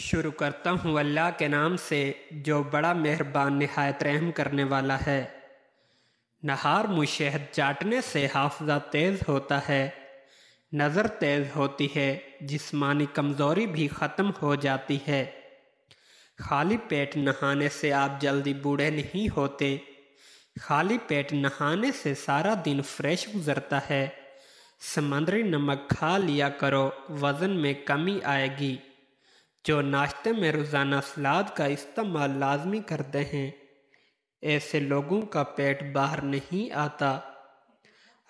शुरू करता हूँ अल्लाह के नाम से जो बड़ा मेहरबान नहायत रहम करने वाला है नहार मुशहद चाटने से हाफजा तेज़ होता है नज़र तेज़ होती है जिस्मानी कमज़ोरी भी ख़त्म हो जाती है खाली पेट नहाने से आप जल्दी बूढ़े नहीं होते खाली पेट नहाने से सारा दिन फ्रेश गुजरता है समंदरी नमक खा लिया करो वज़न में कमी आएगी जो नाश्ते में रोज़ाना सलाद का इस्तेमाल लाजमी करते हैं ऐसे लोगों का पेट बाहर नहीं आता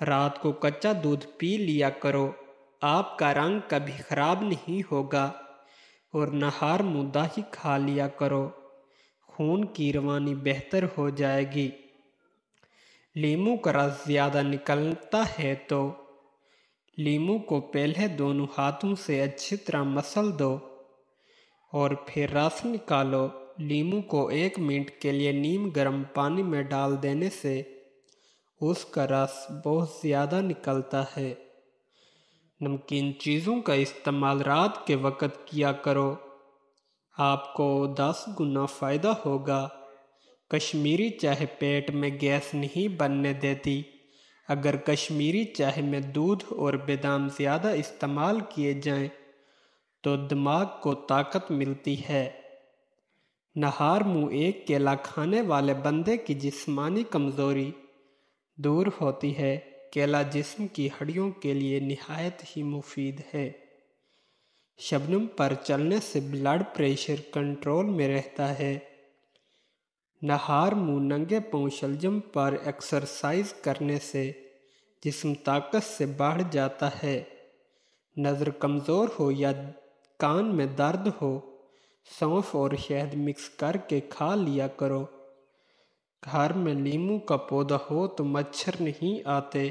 रात को कच्चा दूध पी लिया करो आपका रंग कभी ख़राब नहीं होगा और नहार मुद्दा ही खा लिया करो खून की रवानी बेहतर हो जाएगी लीमू का रस ज़्यादा निकलता है तो लीमू को पहले दोनों हाथों से अच्छी तरह मसल दो और फिर रस निकालो लीमू को एक मिनट के लिए नीम गर्म पानी में डाल देने से उसका रस बहुत ज़्यादा निकलता है नमकीन चीज़ों का इस्तेमाल रात के वक़्त किया करो आपको दस गुना फ़ायदा होगा कश्मीरी चाय पेट में गैस नहीं बनने देती अगर कश्मीरी चाय में दूध और बादाम ज़्यादा इस्तेमाल किए जाएं तो दिमाग को ताकत मिलती है नहार मुँह एक केला खाने वाले बंदे की जिस्मानी कमज़ोरी दूर होती है केला जिस्म की हड्डियों के लिए नहायत ही मुफीद है शबनम पर चलने से ब्लड प्रेशर कंट्रोल में रहता है नहार मुँह नंगे पाँव शलजम पर एक्सरसाइज करने से जिस्म ताकत से बढ़ जाता है नज़र कमज़ोर हो या कान में दर्द हो सौंफ और शहद मिक्स करके खा लिया करो घर में नींबू का पौधा हो तो मच्छर नहीं आते